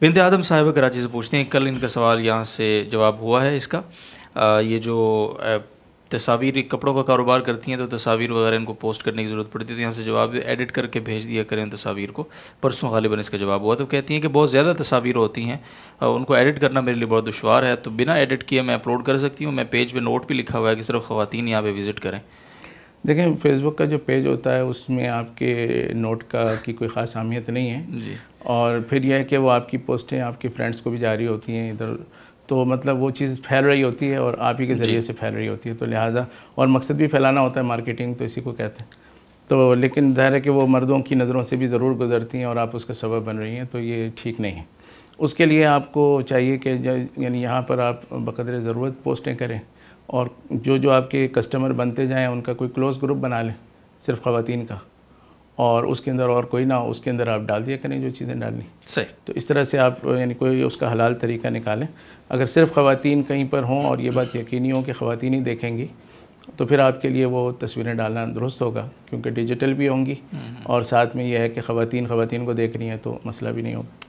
बिंद आदम साहिबा कराची से पूछते हैं कल इनका सवाल यहाँ से जवाब हुआ है इसका आ, ये जो तस्वीर कपड़ों का कारोबार करती हैं तो तस्वीर वगैरह इनको पोस्ट करने की ज़रूरत पड़ती है तो यहाँ से जवाब एडिट करके भेज दिया करें तस्वीर को परसों गालिबा इसका जवाब हुआ तो कहती हैं कि बहुत ज़्यादा तस्वीर होती हैं उनको एडिट करना मेरे लिए बहुत दुशवार है तो बिना एडिट किए मैं अपलोड कर सकती हूँ मैं पेज पर पे नोट भी लिखा हुआ है कि सिर्फ ख़वान यहाँ पर विज़िट करें देखें फेसबुक का जो पेज होता है उसमें आपके नोट का की कोई ख़ास अहमियत नहीं है जी और फिर यह है कि वो आपकी पोस्टें आपके फ्रेंड्स को भी जारी होती हैं इधर तो मतलब वो चीज़ फैल रही होती है और आप ही के ज़रिए से फैल रही होती है तो लिहाजा और मकसद भी फैलाना होता है मार्केटिंग तो इसी को कहते हैं तो लेकिन ज़ाहिर है कि वो मर्दों की नज़रों से भी ज़रूर गुजरती हैं और आप उसका सबब बन रही हैं तो ये ठीक नहीं है उसके लिए आपको चाहिए कि यानी यहाँ पर आप बकदर ज़रूरत पोस्टें करें और जो जो आपके कस्टमर बनते जाएँ उनका कोई क्लोज़ ग्रुप बना लें सिर्फ ख़वान का और उसके अंदर और कोई ना हो उसके अंदर आप डाल दिया करें जो चीज़ें डालनी सही तो इस तरह से आप यानी कोई उसका हलाल तरीका निकालें अगर सिर्फ ख़वान कहीं पर हों और ये बात यकीनी हो कि ख़वान ही देखेंगी तो फिर आपके लिए वो तस्वीरें डालना दुरुस्त होगा क्योंकि डिजिटल भी होंगी हम्म। और साथ में यह है कि ख़वान ख़वान को देख रही हैं तो मसला भी नहीं होगा